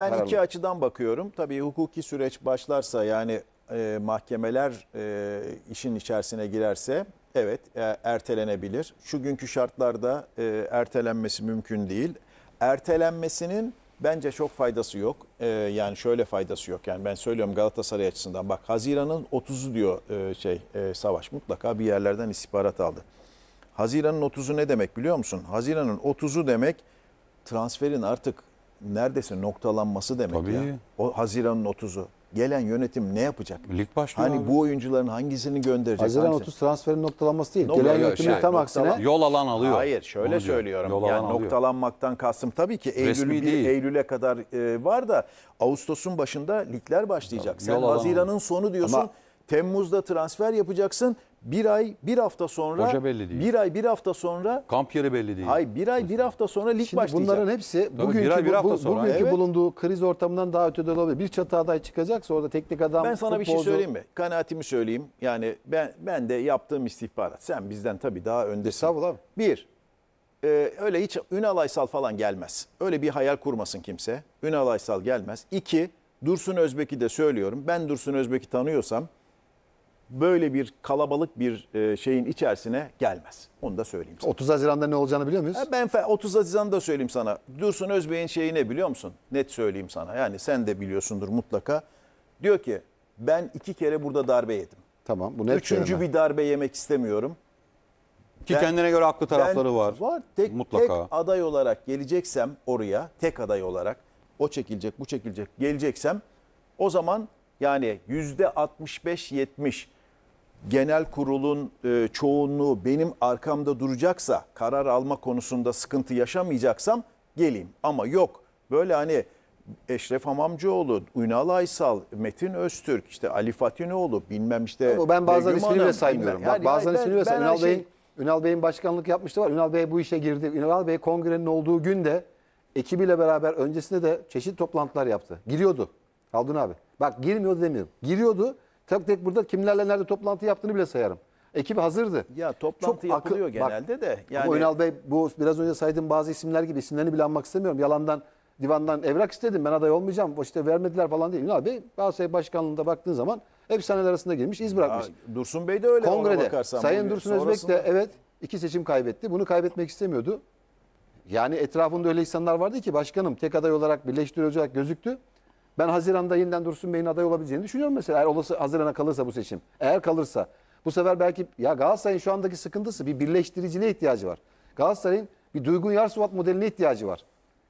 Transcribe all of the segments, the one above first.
Ben iki açıdan bakıyorum. Tabii hukuki süreç başlarsa yani e, mahkemeler e, işin içerisine girerse evet e, ertelenebilir. Şu günkü şartlarda e, ertelenmesi mümkün değil. Ertelenmesinin bence çok faydası yok. E, yani şöyle faydası yok. Yani ben söylüyorum Galatasaray açısından bak Haziran'ın 30'u diyor e, şey e, savaş mutlaka bir yerlerden istihbarat aldı. Haziran'ın 30'u ne demek biliyor musun? Haziran'ın 30'u demek transferin artık neredeyse noktalanması demek Tabii. ya. O Haziran'ın 30'u. Gelen yönetim ne yapacak? Lig başlıyor. Hani abi. bu oyuncuların hangisini gönderecek? Haziran hangisi? 30 transferin noktalanması değil. Nokta, Gelen yönetimin şey, tam aksine. Yol alan alıyor. Hayır şöyle Onu söylüyorum. Yol yani noktalanmaktan kastım tabii ki Eylül, 1 Eylül'e kadar e, var da Ağustos'un başında ligler başlayacak. Tabii, Sen Haziran'ın sonu diyorsun. Ama, Temmuz'da transfer yapacaksın bir ay bir hafta sonra Hoca belli değil. bir ay bir hafta sonra Kamp yeri belli değil. hay bir ay bir hafta sonra lig başlayacak. bunların hepsi Tabii bugünkü, bir ay, bir hafta sonra. bugünkü Evet. bulunduğu kriz ortamından daha ötede olabilir. Bir çatı aday çıkacaksa orada teknik adam, Ben sana bir şey söyleyeyim mi? Kanaatimi söyleyeyim. Yani ben ben de yaptığım istihbarat. Sen bizden tabii daha öndesin. Estağfurullah abi. Bir, e, öyle hiç Ünal Aysal falan gelmez. Öyle bir hayal kurmasın kimse. Ünal Aysal gelmez. İki, Dursun Özbek'i de söylüyorum. Ben Dursun Özbek'i tanıyorsam böyle bir kalabalık bir e, şeyin içerisine gelmez. Onu da söyleyeyim sana. 30 Haziran'da ne olacağını biliyor muyuz? E, ben 30 Haziran'da söyleyeyim sana. Dursun Özbey'in şeyi ne biliyor musun? Net söyleyeyim sana. Yani sen de biliyorsundur mutlaka. Diyor ki ben iki kere burada darbe yedim. Tamam. bu net. Üçüncü bir darbe yemek istemiyorum. Ki ben, kendine göre haklı tarafları ben, var. Var. Tek, Mutlaka. tek aday olarak geleceksem oraya, tek aday olarak o çekilecek, bu çekilecek, geleceksem o zaman yani yüzde 65-70 genel kurulun e, çoğunluğu benim arkamda duracaksa, karar alma konusunda sıkıntı yaşamayacaksam geleyim. Ama yok böyle hani Eşref Hamamcıoğlu, Ünal Aysal, Metin Öztürk, işte Ali Fatinoğlu bilmem işte. Ama ben bazen ismini bile saymıyorum. Bak, yani bazen ismini bile saymıyorum. Ünal, şey... Bey'in, Ünal Bey'in başkanlık yapmıştı var. Ünal Bey bu işe girdi. Ünal Bey kongrenin olduğu günde ekibiyle beraber öncesinde de çeşitli toplantılar yaptı. Giriyordu. Aldın abi. Bak girmiyordu demiyorum. Giriyordu. Tek tek burada kimlerle nerede toplantı yaptığını bile sayarım. Ekip hazırdı. Ya toplantı Çok yapılıyor akı, genelde bak, de. Yani... Oynal Bey bu biraz önce saydığım bazı isimler gibi isimlerini bile anmak istemiyorum. Yalandan divandan evrak istedim ben aday olmayacağım. İşte vermediler falan değil. Ünal Bey Galatasaray Başkanlığı'nda baktığın zaman efsaneler arasında girmiş iz bırakmış. Ya, Dursun Bey de öyle Kongrede Sayın Dursun Sonrasında... Özbek de evet iki seçim kaybetti. Bunu kaybetmek istemiyordu. Yani etrafında öyle insanlar vardı ki başkanım tek aday olarak birleştirilecek gözüktü. Ben Haziran'da yeniden Dursun Bey'in aday olabileceğini düşünüyorum mesela. Eğer olası Haziran'a kalırsa bu seçim. Eğer kalırsa. Bu sefer belki ya Galatasaray'ın şu andaki sıkıntısı bir birleştiriciliğe ihtiyacı var. Galatasaray'ın bir Duygun Yarsuvat modeline ihtiyacı var.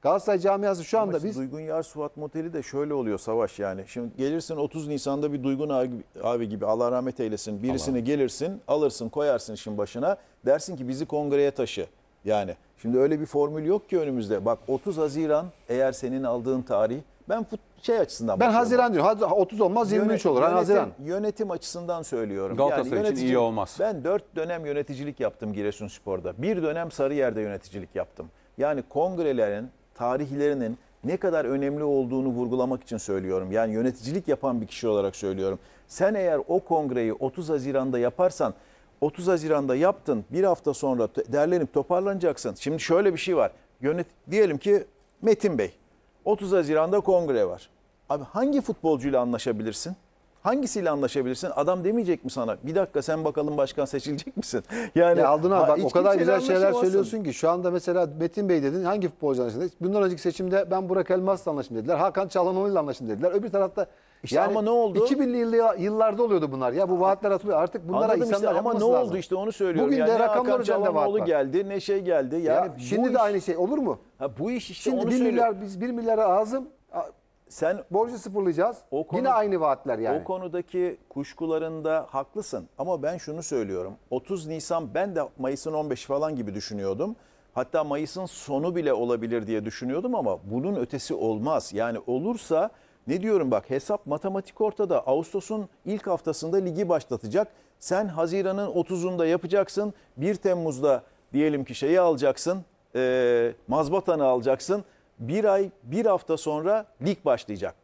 Galatasaray camiası şu anda biz... Duygun Yar Suat modeli de şöyle oluyor Savaş yani. Şimdi gelirsin 30 Nisan'da bir Duygun abi, abi gibi Allah rahmet eylesin birisini Allah. gelirsin alırsın koyarsın işin başına dersin ki bizi kongreye taşı. Yani şimdi öyle bir formül yok ki önümüzde. Bak 30 Haziran eğer senin aldığın tarih ben fut, şey açısından Ben bakıyorum. Haziran diyorum. 30 olmaz 23 Yönet- olur. Ha, Haziran. Yönetim açısından söylüyorum. Galatasaray için iyi olmaz. Ben 4 dönem yöneticilik yaptım Giresunspor'da. Bir dönem Sarıyer'de yöneticilik yaptım. Yani kongrelerin, tarihlerinin ne kadar önemli olduğunu vurgulamak için söylüyorum. Yani yöneticilik yapan bir kişi olarak söylüyorum. Sen eğer o kongreyi 30 Haziran'da yaparsan 30 Haziran'da yaptın. Bir hafta sonra t- derlenip toparlanacaksın. Şimdi şöyle bir şey var. Yönet diyelim ki Metin Bey 30 Haziran'da kongre var. Abi hangi futbolcuyla anlaşabilirsin? Hangisiyle anlaşabilirsin? Adam demeyecek mi sana? Bir dakika sen bakalım başkan seçilecek misin? Yani ya Aldın ha? bak o kadar güzel şeyler söylüyorsun ki şu anda mesela Metin Bey dedin hangi futbolcu anlaşıldı? Bundan önceki seçimde ben Burak Elmas'la anlaştım dediler. Hakan Çalhanoğlu'yla anlaştım dediler. Öbür tarafta işte yani ama ne oldu? 2000'li yıllı, yıllarda oluyordu bunlar. Ya bu vaatler atılıyor. Artık bunlara Anladım insanlar işte, ama ne oldu lazım. işte onu söylüyorum. Bugün yani de rakamlar üzerinde vaat var. geldi ne şey geldi. Ya şimdi de iş, aynı şey olur mu? Ha bu iş işte şimdi onu 1 milyar biz 1 milyara ağzım sen borcu sıfırlayacağız. O konu, Yine aynı vaatler yani. O konudaki kuşkularında haklısın ama ben şunu söylüyorum. 30 Nisan ben de Mayıs'ın 15 falan gibi düşünüyordum. Hatta Mayıs'ın sonu bile olabilir diye düşünüyordum ama bunun ötesi olmaz. Yani olursa ne diyorum bak hesap matematik ortada. Ağustos'un ilk haftasında ligi başlatacak. Sen Haziran'ın 30'unda yapacaksın. 1 Temmuz'da diyelim ki şeyi alacaksın. E, mazbatanı alacaksın. Bir ay bir hafta sonra lig başlayacak.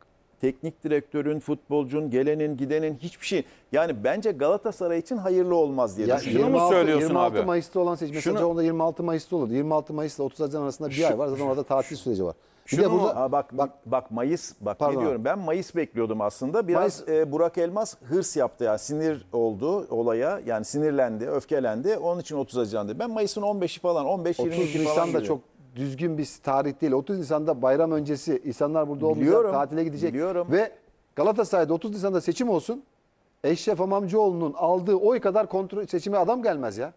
Teknik direktörün, futbolcun, gelenin, gidenin hiçbir şey. Yani bence Galatasaray için hayırlı olmaz diye ya düşünüyorum. Şunu mu söylüyorsun 26 abi? Mayıs'ta olan seçim. Şunu... Mesela onda 26 Mayıs'ta olur. 26 Mayıs'ta 30 Haziran arasında bir şu, ay var. Zaten orada tatil süreci var. Şunu, bir de burada ha, bak bak bak Mayıs bak pardon. ne diyorum ben Mayıs bekliyordum aslında. Biraz Mayıs, e, Burak Elmas hırs yaptı yani sinir oldu olaya. Yani sinirlendi, öfkelendi. Onun için 30 Haziran Ben Mayıs'ın 15'i falan 15 20 falan. 30 Nisan'da çok düzgün bir tarih değil. 30 Nisan'da bayram öncesi insanlar burada olmayacak, tatile gidecek. Biliyorum. Ve Galatasaray'da 30 Nisan'da seçim olsun. Eşref Amamcıoğlu'nun aldığı oy kadar kontrol seçime adam gelmez ya.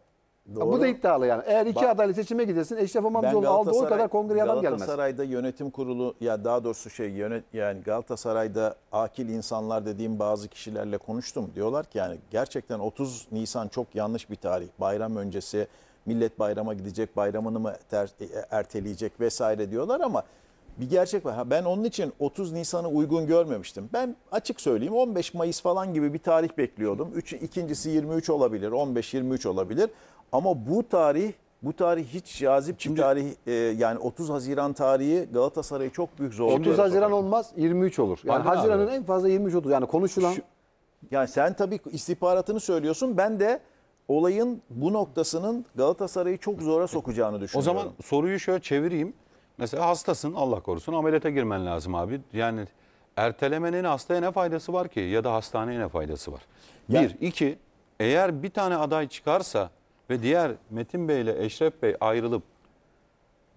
Doğru. Bu da iddialı yani. Eğer iki Bak, adaylı seçime gidersin Eşref İmamoğlu'nun aldığı oy kadar kongreye adam gelmez. Galatasaray'da yönetim kurulu ya daha doğrusu şey yönet yani Galatasaray'da akil insanlar dediğim bazı kişilerle konuştum. Diyorlar ki yani gerçekten 30 Nisan çok yanlış bir tarih. Bayram öncesi millet bayrama gidecek, bayramını mı ter, e, e, erteleyecek vesaire diyorlar ama bir gerçek var. ben onun için 30 Nisan'ı uygun görmemiştim. Ben açık söyleyeyim 15 Mayıs falan gibi bir tarih bekliyordum. Üç, ikincisi 23 olabilir, 15-23 olabilir. Ama bu tarih bu tarih hiç cazip Şimdi, bir tarih e, yani 30 Haziran tarihi Galatasaray'ı çok büyük zorluyor. 30 Haziran sokar. olmaz 23 olur. Yani Haziran'ın en fazla 23 olur. Yani konuşulan. yani sen tabii istihbaratını söylüyorsun ben de olayın bu noktasının Galatasaray'ı çok zora sokacağını düşünüyorum. O zaman soruyu şöyle çevireyim. Mesela hastasın Allah korusun ameliyata girmen lazım abi. Yani ertelemenin hastaya ne faydası var ki ya da hastaneye ne faydası var? Ya. Bir, iki eğer bir tane aday çıkarsa ve diğer Metin Bey ile Eşref Bey ayrılıp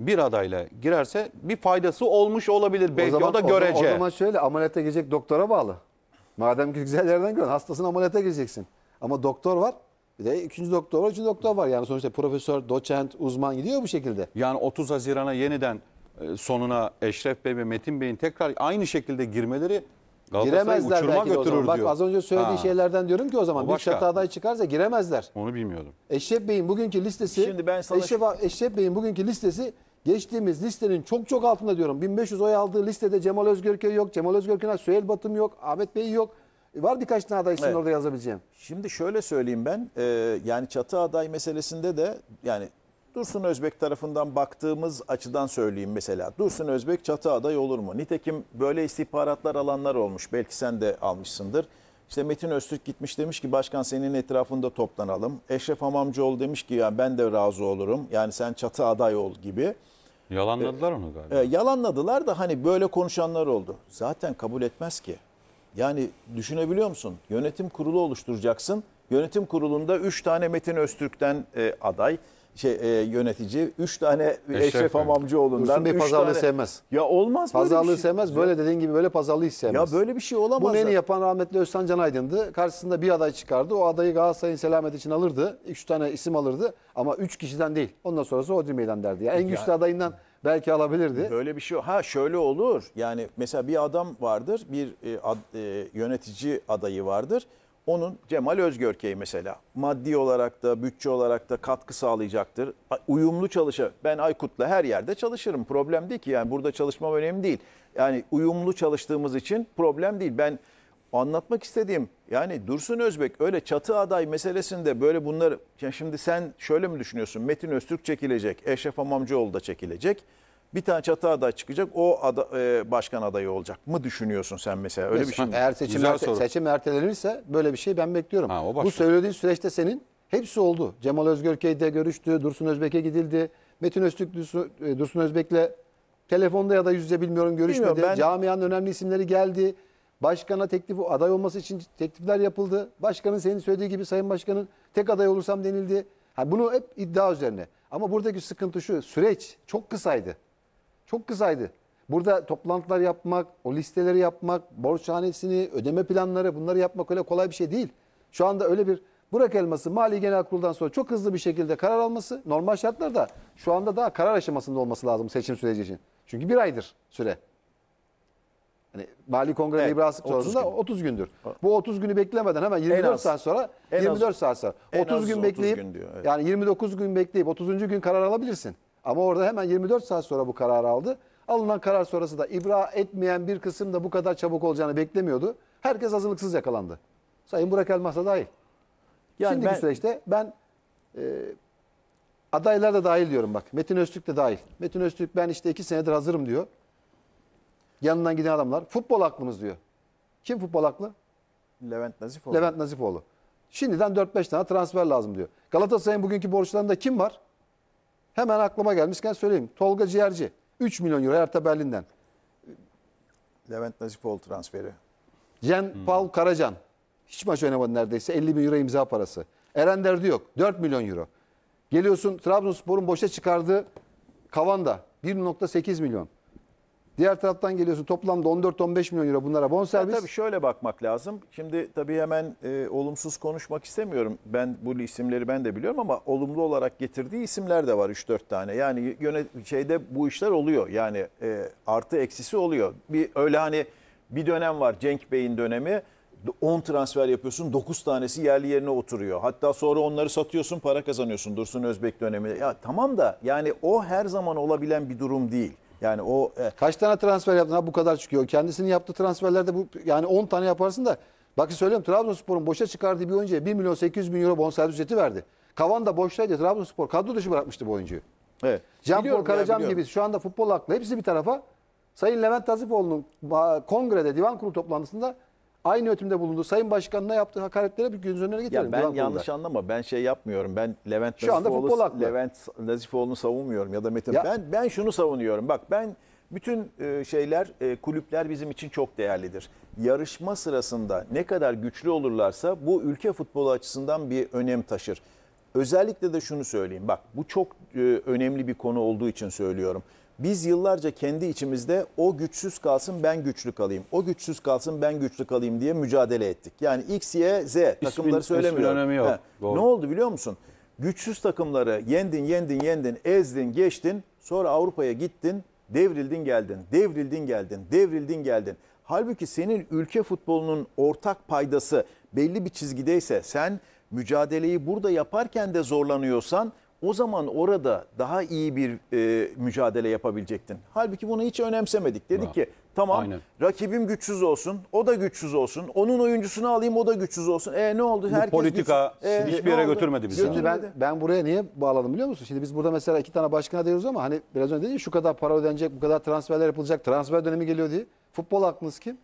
bir adayla girerse bir faydası olmuş olabilir. Belki o, zaman, o da görece. O zaman, şöyle ameliyata girecek doktora bağlı. Madem ki güzel yerden görün hastasın ameliyata gireceksin. Ama doktor var. Bir de ikinci doktor üçüncü doktor var. Yani sonuçta profesör, doçent, uzman gidiyor bu şekilde. Yani 30 Haziran'a yeniden e, sonuna Eşref Bey ve Metin Bey'in tekrar aynı şekilde girmeleri giremezler uçuruma belki de o götürür zaman. Bak az önce söylediği Ha. şeylerden diyorum ki o zaman bir başka. çatı aday çıkarsa giremezler. Onu bilmiyordum. Eşref Bey'in bugünkü listesi Şimdi ben sana- Eşref, Eşref Bey'in bugünkü listesi geçtiğimiz listenin çok çok altında diyorum. 1500 oy aldığı listede Cemal Özgörköy yok. Cemal Özgörköy'e Süheyl Batım yok. Ahmet Bey yok. E, var birkaç tane aday isim Evet. orada yazabileceğim. Şimdi şöyle söyleyeyim ben e, yani çatı aday meselesinde de yani Dursun Özbek tarafından baktığımız açıdan söyleyeyim mesela. Dursun Özbek çatı aday olur mu? Nitekim böyle istihbaratlar alanlar olmuş. Belki sen de almışsındır. İşte Metin Öztürk gitmiş demiş ki başkan senin etrafında toplanalım. Eşref Hamamcıoğlu demiş ki yani ben de razı olurum. Yani sen çatı aday ol gibi. Yalanladılar onu galiba. E, e, yalanladılar da hani böyle konuşanlar oldu. Zaten kabul etmez ki. Yani düşünebiliyor musun? Yönetim kurulu oluşturacaksın. Yönetim kurulunda 3 tane Metin Öztürk'ten e, aday şey, e, yönetici. Üç tane Eşref, Eşref Hamamcıoğlu'ndan. bir Bey üç pazarlığı tane... sevmez. Ya olmaz Pazarlığı böyle şey. sevmez. Böyle dediğin gibi böyle pazarlığı hiç sevmez. Ya böyle bir şey olamaz. Bu neyi yapan rahmetli Özcan Can Aydın'dı. Karşısında bir aday çıkardı. O adayı Galatasaray'ın selameti için alırdı. Üç tane isim alırdı. Ama üç kişiden değil. Ondan sonrası Odri Meydan derdi. Yani en güçlü adayından belki alabilirdi. Böyle bir şey ha şöyle olur. Yani mesela bir adam vardır, bir e, ad, e, yönetici adayı vardır. Onun Cemal Özgörkey mesela maddi olarak da bütçe olarak da katkı sağlayacaktır. Uyumlu çalışa ben Aykut'la her yerde çalışırım. Problem değil ki yani burada çalışmam önemli değil. Yani uyumlu çalıştığımız için problem değil. Ben anlatmak istediğim yani Dursun Özbek öyle çatı aday meselesinde böyle bunları yani şimdi sen şöyle mi düşünüyorsun? Metin Öztürk çekilecek, Eşref Amamcıoğlu da çekilecek bir tane çatı aday çıkacak. O ada, e, başkan adayı olacak mı düşünüyorsun sen mesela? Öyle bir şey mi? Eğer seçim, Güzel erte, seçim ertelenirse böyle bir şey ben bekliyorum. Ha, Bu söylediğin süreçte senin hepsi oldu. Cemal Özgörkey'de görüştü, Dursun Özbek'e gidildi. Metin Öztürk Dursun, e, Dursun Özbek'le telefonda ya da yüz yüze bilmiyorum görüşmedi. Bilmiyorum, ben... Camianın önemli isimleri geldi. Başkana teklif aday olması için teklifler yapıldı. Başkanın senin söylediği gibi sayın başkanın tek aday olursam denildi. Ha, bunu hep iddia üzerine. Ama buradaki sıkıntı şu süreç çok kısaydı. Çok kısaydı. Burada toplantılar yapmak, o listeleri yapmak, borçhanesini, ödeme planları bunları yapmak öyle kolay bir şey değil. Şu anda öyle bir Burak Elması Mali Genel Kurul'dan sonra çok hızlı bir şekilde karar alması normal şartlarda şu anda daha karar aşamasında olması lazım seçim süreci için. Çünkü bir aydır süre. Hani Mali Kongre evet, ibrası sonrasında 30, gün. 30 gündür. Bu 30 günü beklemeden hemen 24 az, saat sonra 24 az, saat sonra 30 gün bekleyip 30 gün diyor, evet. yani 29 gün bekleyip 30. gün karar alabilirsin. Ama orada hemen 24 saat sonra bu kararı aldı. Alınan karar sonrası da ibra etmeyen bir kısım da bu kadar çabuk olacağını beklemiyordu. Herkes hazırlıksız yakalandı. Sayın Burak Elmas da dahil. Yani Şimdiki ben... süreçte ben e, adaylar da dahil diyorum bak. Metin Öztürk de dahil. Metin Öztürk ben işte iki senedir hazırım diyor. Yanından giden adamlar. Futbol aklımız diyor. Kim futbol aklı? Levent Nazifoğlu. Levent Nazifoğlu. Şimdiden 4-5 tane transfer lazım diyor. Galatasaray'ın bugünkü borçlarında kim var? Hemen aklıma gelmişken söyleyeyim. Tolga Ciğerci 3 milyon euro Hertha Berlin'den. Levent Nazipoğlu transferi. Cen hmm. Paul Karacan. Hiç maç oynamadı neredeyse. 50 bin euro imza parası. Eren Derdi yok. 4 milyon euro. Geliyorsun Trabzonspor'un boşa çıkardığı Kavanda 1.8 milyon. Diğer taraftan geliyorsun toplamda 14-15 milyon euro bunlara bonservis. Ya tabii şöyle bakmak lazım. Şimdi tabii hemen e, olumsuz konuşmak istemiyorum. Ben bu isimleri ben de biliyorum ama olumlu olarak getirdiği isimler de var 3-4 tane. Yani yönet şeyde bu işler oluyor. Yani e, artı eksisi oluyor. Bir öyle hani bir dönem var Cenk Bey'in dönemi. 10 transfer yapıyorsun 9 tanesi yerli yerine oturuyor. Hatta sonra onları satıyorsun para kazanıyorsun Dursun Özbek dönemi. Ya tamam da yani o her zaman olabilen bir durum değil. Yani o e, kaç tane transfer yaptın ha bu kadar çıkıyor. Kendisinin yaptığı transferlerde bu yani 10 tane yaparsın da bakın söylüyorum Trabzonspor'un boşa çıkardığı bir oyuncuya 1 milyon 800 bin euro bonservis ücreti verdi. Kavan da boştaydı. Trabzonspor kadro dışı bırakmıştı bu oyuncuyu. Evet. Can Karacam gibi şu anda futbol aklı hepsi bir tarafa. Sayın Levent Tazifoğlu'nun kongrede divan kurulu toplantısında aynı ötümde bulunduğu Sayın Başkan'ına yaptığı hakaretlere bir göz önüne getirelim. Ya ben yanlış konuda. anlama. Ben şey yapmıyorum. Ben Levent Şu Levent Nazifoğlu'nu savunmuyorum ya da Metin. Ya. Ben ben şunu savunuyorum. Bak ben bütün e, şeyler, e, kulüpler bizim için çok değerlidir. Yarışma sırasında ne kadar güçlü olurlarsa bu ülke futbolu açısından bir önem taşır. Özellikle de şunu söyleyeyim. Bak bu çok e, önemli bir konu olduğu için söylüyorum. Biz yıllarca kendi içimizde o güçsüz kalsın ben güçlü kalayım. O güçsüz kalsın ben güçlü kalayım diye mücadele ettik. Yani X, Y, Z takımları söylemiyorum. önemi yok. Ne oldu biliyor musun? Güçsüz takımları yendin, yendin, yendin, ezdin, geçtin. Sonra Avrupa'ya gittin, devrildin geldin, devrildin geldin, devrildin geldin. Halbuki senin ülke futbolunun ortak paydası belli bir çizgideyse sen mücadeleyi burada yaparken de zorlanıyorsan o zaman orada daha iyi bir e, mücadele yapabilecektin. Halbuki bunu hiç önemsemedik. Dedik ki tamam Aynen. rakibim güçsüz olsun, o da güçsüz olsun. Onun oyuncusunu alayım, o da güçsüz olsun. E ne oldu? Bu Herkes politika güçsüz. E, hiçbir e, yere götürmedi bizi. Şimdi ben, ben buraya niye bağladım biliyor musun? Şimdi biz burada mesela iki tane başkana diyoruz ama hani biraz önce dedin şu kadar para ödenecek, bu kadar transferler yapılacak, transfer dönemi geliyor diye. Futbol aklınız kim?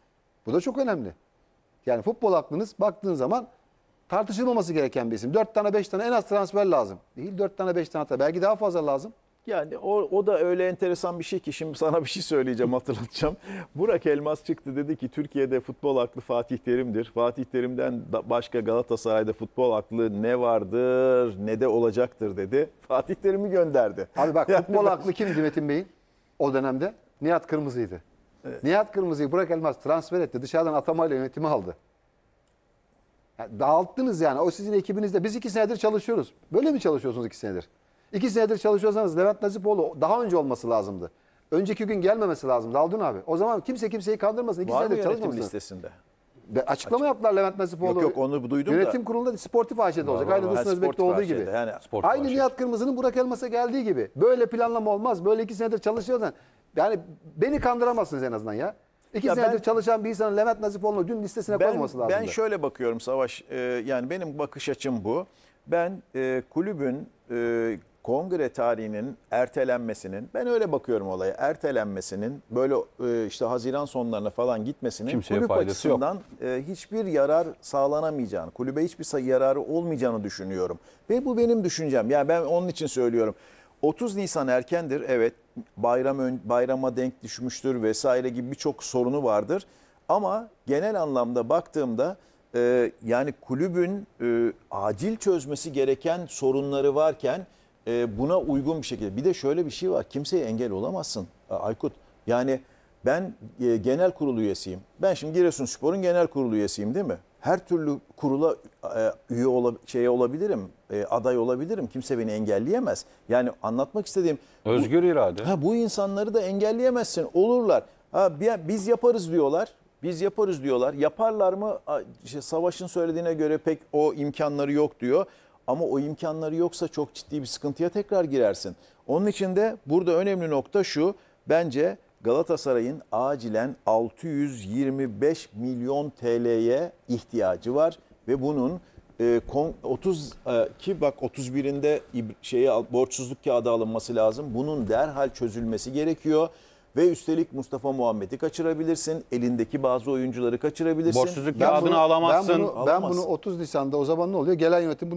Bu da çok önemli. Yani futbol aklınız baktığın zaman tartışılmaması gereken bir isim. 4 tane 5 tane en az transfer lazım. Değil 4 tane 5 tane belki daha fazla lazım. Yani o, o da öyle enteresan bir şey ki şimdi sana bir şey söyleyeceğim hatırlatacağım. Burak Elmas çıktı dedi ki Türkiye'de futbol aklı Fatih Terim'dir. Fatih Terim'den başka Galatasaray'da futbol aklı ne vardır ne de olacaktır dedi. Fatih Terim'i gönderdi. Abi bak yani futbol aklı kimdi Metin Bey'in o dönemde? Nihat Kırmızı'ydı. Evet. Nihat Kırmızı'yı Burak Elmas transfer etti. Dışarıdan atamayla yönetimi aldı. Yani dağılttınız yani. O sizin ekibinizde. Biz iki senedir çalışıyoruz. Böyle mi çalışıyorsunuz iki senedir? İki senedir çalışıyorsanız Levent Nazipoğlu daha önce olması lazımdı. Önceki gün gelmemesi lazım Daldın abi. O zaman kimse kimseyi kandırmasın. İki Var senedir yönetim çalışmamışsınız. listesinde? Ve açıklama yaptılar Levent Nasipoğlu. Yok yok onu duydum da. Yönetim kurulunda sportif AŞ'de olacak. Aynı Dursun Özbek'te olduğu gibi. yani sportif Aynı Nihat Kırmızı'nın Burak Elmas'a geldiği gibi. Böyle planlama olmaz. Böyle iki senedir çalışıyorsan. Yani beni kandıramazsınız en azından ya. İki ya senedir çalışan bir insanın Levent Nazifoğlu'nu dün listesine ben, koyması lazım. Ben şöyle bakıyorum Savaş. E, yani benim bakış açım bu. Ben e, kulübün e, kongre tarihinin ertelenmesinin ben öyle bakıyorum olaya ertelenmesinin böyle e, işte Haziran sonlarına falan gitmesinin Kimseye kulüp açısından E, hiçbir yarar sağlanamayacağını kulübe hiçbir yararı olmayacağını düşünüyorum ve bu benim düşüncem yani ben onun için söylüyorum 30 Nisan erkendir evet bayram bayrama denk düşmüştür vesaire gibi birçok sorunu vardır. Ama genel anlamda baktığımda e, yani kulübün e, acil çözmesi gereken sorunları varken e, buna uygun bir şekilde. Bir de şöyle bir şey var kimseye engel olamazsın Aykut. Yani ben e, genel kurulu üyesiyim. Ben şimdi Giresun Spor'un genel kurulu üyesiyim değil mi? her türlü kurula e, üye ola, şeye olabilirim, e, aday olabilirim. Kimse beni engelleyemez. Yani anlatmak istediğim özgür bu, irade. Ha bu insanları da engelleyemezsin. Olurlar. Ha biz yaparız diyorlar. Biz yaparız diyorlar. Yaparlar mı? İşte Savaş'ın söylediğine göre pek o imkanları yok diyor. Ama o imkanları yoksa çok ciddi bir sıkıntıya tekrar girersin. Onun için de burada önemli nokta şu. Bence Galatasaray'ın acilen 625 milyon TL'ye ihtiyacı var ve bunun 30 e, e, ki bak 31'inde şeyi borçsuzluk kağıdı alınması lazım. Bunun derhal çözülmesi gerekiyor. Ve üstelik Mustafa Muhammed'i kaçırabilirsin. Elindeki bazı oyuncuları kaçırabilirsin. Borçsuzluk ben kağıdını alamazsın. Ben bunu, ben bunu 30 Nisan'da o zaman ne oluyor? Gelen yönetim bunu